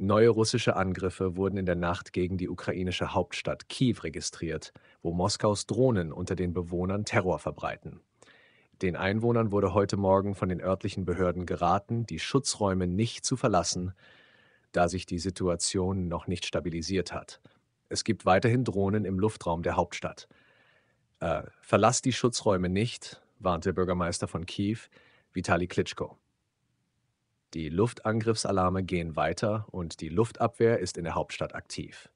Neue russische Angriffe wurden in der Nacht gegen die ukrainische Hauptstadt Kiew registriert, wo Moskaus Drohnen unter den Bewohnern Terror verbreiten. Den Einwohnern wurde heute Morgen von den örtlichen Behörden geraten, die Schutzräume nicht zu verlassen, da sich die Situation noch nicht stabilisiert hat. Es gibt weiterhin Drohnen im Luftraum der Hauptstadt. Äh, verlasst die Schutzräume nicht, warnte Bürgermeister von Kiew, Vitali Klitschko. Die Luftangriffsalarme gehen weiter und die Luftabwehr ist in der Hauptstadt aktiv.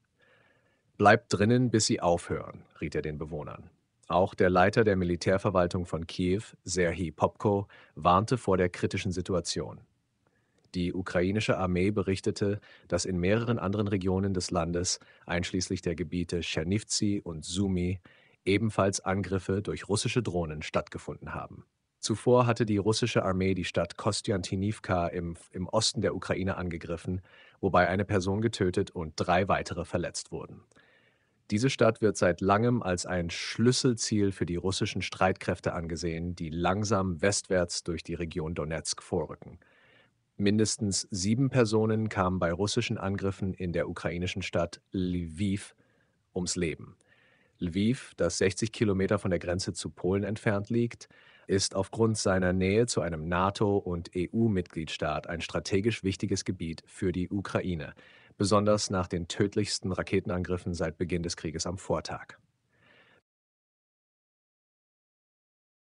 Bleibt drinnen, bis sie aufhören, riet er den Bewohnern. Auch der Leiter der Militärverwaltung von Kiew, Serhii Popko, warnte vor der kritischen Situation. Die ukrainische Armee berichtete, dass in mehreren anderen Regionen des Landes, einschließlich der Gebiete Chernivtsi und Sumi, ebenfalls Angriffe durch russische Drohnen stattgefunden haben. Zuvor hatte die russische Armee die Stadt Kostjantinivka im, im Osten der Ukraine angegriffen, wobei eine Person getötet und drei weitere verletzt wurden. Diese Stadt wird seit langem als ein Schlüsselziel für die russischen Streitkräfte angesehen, die langsam westwärts durch die Region Donetsk vorrücken. Mindestens sieben Personen kamen bei russischen Angriffen in der ukrainischen Stadt Lviv ums Leben. Lviv, das 60 Kilometer von der Grenze zu Polen entfernt liegt, ist aufgrund seiner Nähe zu einem NATO- und EU-Mitgliedstaat ein strategisch wichtiges Gebiet für die Ukraine, besonders nach den tödlichsten Raketenangriffen seit Beginn des Krieges am Vortag.